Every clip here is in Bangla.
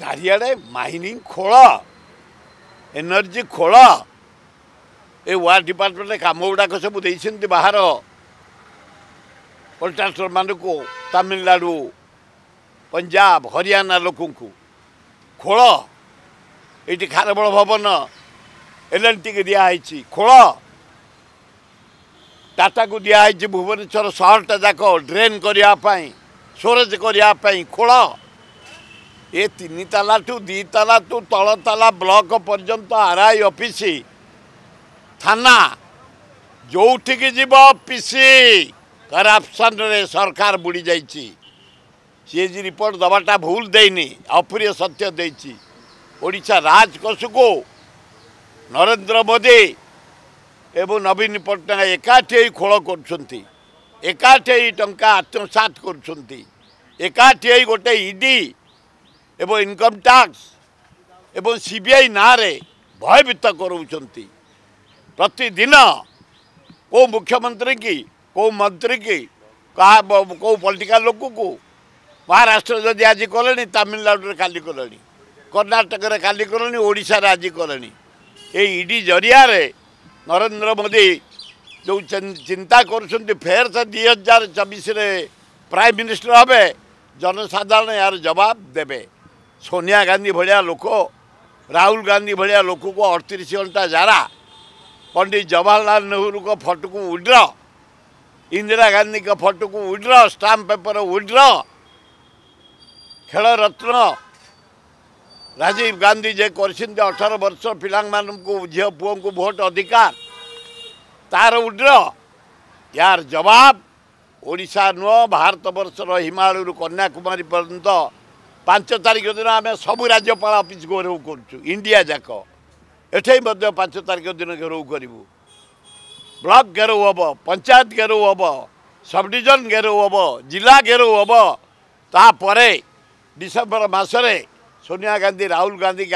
চারিআড়ে মাইনিং খোଳ ଏନର୍ଜି ଖୋଳ ଏ ୱାର୍ ଡିପାର୍ଟମେଣ୍ଟ କାମ ଗୁଡ଼ାକ ସବୁ ଦେଇଛନ୍ତି ବାହାର କଣ୍ଟ୍ରାକ୍ଟରମାନଙ୍କୁ ତାମିଲନାଡ଼ୁ ପଞ୍ଜାବ ହରିୟାଣା ଲୋକଙ୍କୁ ଖୋଳ ଏଇଠି ଖାରବଳ ଭବନ ଏଲ୍ଏନ୍ଟିକି ଦିଆହେଇଛି ଖୋଳ ଟାଟାକୁ ଦିଆହେଇଛି ଭୁବନେଶ୍ୱର ସହରଟା ଯାକ ଡ୍ରେନ୍ କରିବା ପାଇଁ ସ୍ୱୋରେଜ କରିବା ପାଇଁ ଖୋଳ ଏ ତିନି ତାଲା ଠୁ ଦୁଇ ତାଲା ଠୁ ତଳ ତାଲା ବ୍ଲକ ପର୍ଯ୍ୟନ୍ତ ଆର ଆଇ ଅଫିସ ଥାନା ଯେଉଁଠିକି ଯିବ ପି ସି କରପସନରେ ସରକାର ବୁଡ଼ି ଯାଇଛି ସିଏ ଜି ରିପୋର୍ଟ ଦେବାଟା ଭୁଲ ଦେଇନି ଅପ୍ରିୟ ସତ୍ୟ ଦେଇଛି ଓଡ଼ିଶା ରାଜକୋଷକୁ ନରେନ୍ଦ୍ର ମୋଦି ଏବଂ ନବୀନ ପଟ୍ଟନାୟକ ଏକାଠି ହେଇ ଖୋଳ କରୁଛନ୍ତି ଏକାଠି ହେଇ ଟଙ୍କା ଆତ୍ମସାତ କରୁଛନ୍ତି ଏକାଠି ହେଇ ଗୋଟେ ଇ ଡ଼ି এবং ইনকম ট্যাক্স এবং সিবিআই নাঁরে ভয়ভীত করছেন প্রতিদিন কেউ মুখ্যমন্ত্রী কি কেউ মন্ত্রী কি কাহা কেউ লোক কু মহারাষ্ট্র যদি আজ কলে তামিলনাড়ুরে কালি কলে কর্ণাটকরে কালি কলে ওড়শার আজ কলে এই ইডি e জরিয়ারে নরেন্দ্র মোদী যে চিন্তা করছেন ফের সে দুই হাজার চবিশে প্রাইম মিনিষ্টর হবে জনসাধারণ এর জবাব দেবে ସୋନିଆ ଗାନ୍ଧୀ ଭଳିଆ ଲୋକ ରାହୁଲ ଗାନ୍ଧୀ ଭଳିଆ ଲୋକକୁ ଅଡ଼ତିରିଶ ଘଣ୍ଟା ଜାରା ପଣ୍ଡିତ ଜବାହରଲାଲ ନେହେରୁଙ୍କ ଫଟୋକୁ ଉଇଡ୍ର ଇନ୍ଦିରା ଗାନ୍ଧୀଙ୍କ ଫଟୋକୁ withdraw stamp paper withdraw Khel Ratna Rajiv Gandhi ଯେ କରିଛନ୍ତି ଅଠର ବର୍ଷ ପିଲାମାନଙ୍କୁ ଝିଅ ପୁଅଙ୍କୁ ଭୋଟ ଅଧିକାର ତାର ଉଡ୍ର ୟାର ଜବାବ ଓଡ଼ିଶା ନୁହଁ ଭାରତବର୍ଷର ହିମାଳୟରୁ କନ୍ୟାକୁମାରୀ ପର୍ଯ୍ୟନ୍ତ पाँच तारिख दिन आम सबै राज्यपाल अफिस घेराउ गरुछु इंडिया जाक एठै मध्य पाँच तारिख दिन घेराउ गरु ब्लक पंचायत हे पञ्चायत घेराउ हे सब्डिजन घेराउ हे जा घेराउ हे तिसेम्बर मासे सोनिया गांधी राहुल गांधी की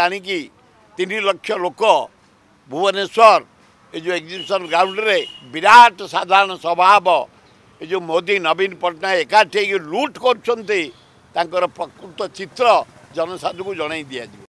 गान्धी आणिकन लोक भुवनेश्वर यो जो ग्राउंड ग्राउन्डले विराट साधारण सभा हे यो जो मोदी नवीन पट्टनायक एकार्ुट गर्नु ତାଙ୍କର ପ୍ରକୃତ ଚିତ୍ର ଜନସାଧାରଣଙ୍କୁ ଜଣାଇ ଦିଆଯିବ